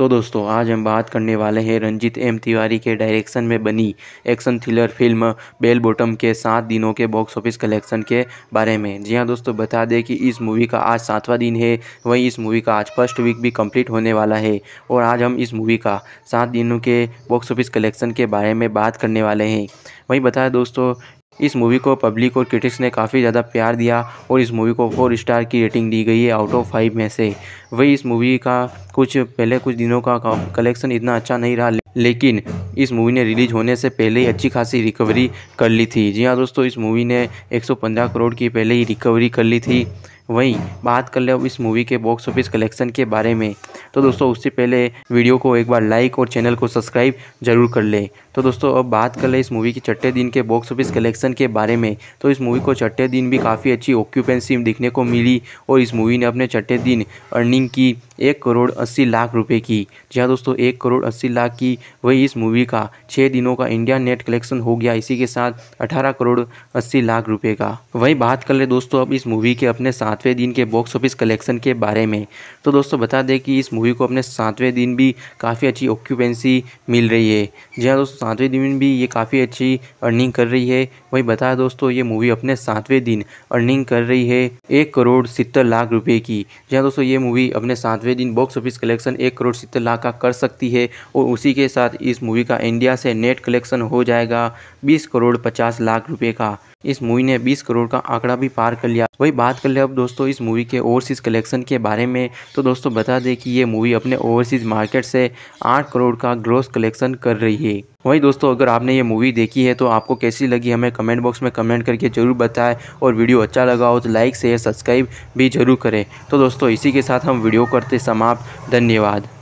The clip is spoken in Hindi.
तो दोस्तों आज हम बात करने वाले हैं रंजीत एम तिवारी के डायरेक्शन में बनी action thriller film Bell Bottom के सात दिनों के बॉक्स ऑफिस कलेक्शन के बारे में जी हाँ दोस्तों बता दें कि इस मूवी का आज सातवां दिन है वहीं इस मूवी का आज फर्स्ट वीक भी कंप्लीट होने वाला है और आज हम इस मूवी का सात दिनों के बॉक्स ऑफिस कलेक्शन के बारे में बात करने वाले हैं वहीं बताया दोस्तों इस मूवी को पब्लिक और क्रिटिक्स ने काफ़ी ज़्यादा प्यार दिया और इस मूवी को फोर स्टार की रेटिंग दी गई है आउट ऑफ फाइव में से वही इस मूवी का कुछ पहले कुछ दिनों का कलेक्शन इतना अच्छा नहीं रहा लेकिन इस मूवी ने रिलीज होने से पहले ही अच्छी खासी रिकवरी कर ली थी जी हाँ दोस्तों इस मूवी ने 115 करोड़ की पहले ही रिकवरी कर ली थी वहीं बात कर ले अब इस मूवी के बॉक्स ऑफिस कलेक्शन के बारे में तो दोस्तों उससे पहले वीडियो को एक बार लाइक और चैनल को सब्सक्राइब जरूर कर ले तो दोस्तों अब बात कर ले इस मूवी के छठे दिन के बॉक्स ऑफिस कलेक्शन के बारे में तो इस मूवी को छठे दिन भी काफ़ी अच्छी ऑक्यूपेंसी दिखने को मिली और इस मूवी ने अपने छठे दिन अर्निंग की एक करोड़ अस्सी लाख रुपए की जी हाँ दोस्तों एक करोड़ अस्सी लाख की वही इस मूवी का छः दिनों का इंडिया नेट कलेक्शन हो गया इसी के साथ अठारह करोड़ अस्सी लाख रुपए का वही बात कर ले दोस्तों अब इस मूवी के अपने सातवें दिन के बॉक्स ऑफिस कलेक्शन के बारे में तो दोस्तों बता दें कि इस मूवी को अपने सातवें दिन भी काफ़ी अच्छी ऑक्यूपेंसी मिल रही है जी हाँ दोस्तों सातवें दिन भी ये काफ़ी अच्छी अर्निंग कर रही है वही बताया दोस्तों ये मूवी अपने सातवें दिन अर्निंग कर रही है एक करोड़ सितर लाख रुपये की जी हाँ दोस्तों ये मूवी अपने सातवें सातवें दिन बॉक्स ऑफिस कलेक्शन एक करोड़ सत्तर लाख का कर सकती है और उसी के साथ इस मूवी का इंडिया से नेट कलेक्शन हो जाएगा बीस करोड़ पचास लाख रुपये का इस मूवी ने 20 करोड़ का आंकड़ा भी पार कर लिया वही बात कर ले अब दोस्तों इस मूवी के ओवरसीज़ कलेक्शन के बारे में तो दोस्तों बता दें कि ये मूवी अपने ओवरसीज़ मार्केट से आठ करोड़ का ग्रोस कलेक्शन कर रही है वही दोस्तों अगर आपने ये मूवी देखी है तो आपको कैसी लगी हमें कमेंट बॉक्स में कमेंट करके ज़रूर बताएं और वीडियो अच्छा लगा हो तो लाइक शेयर सब्सक्राइब भी ज़रूर करें तो दोस्तों इसी के साथ हम वीडियो करते समाप्त धन्यवाद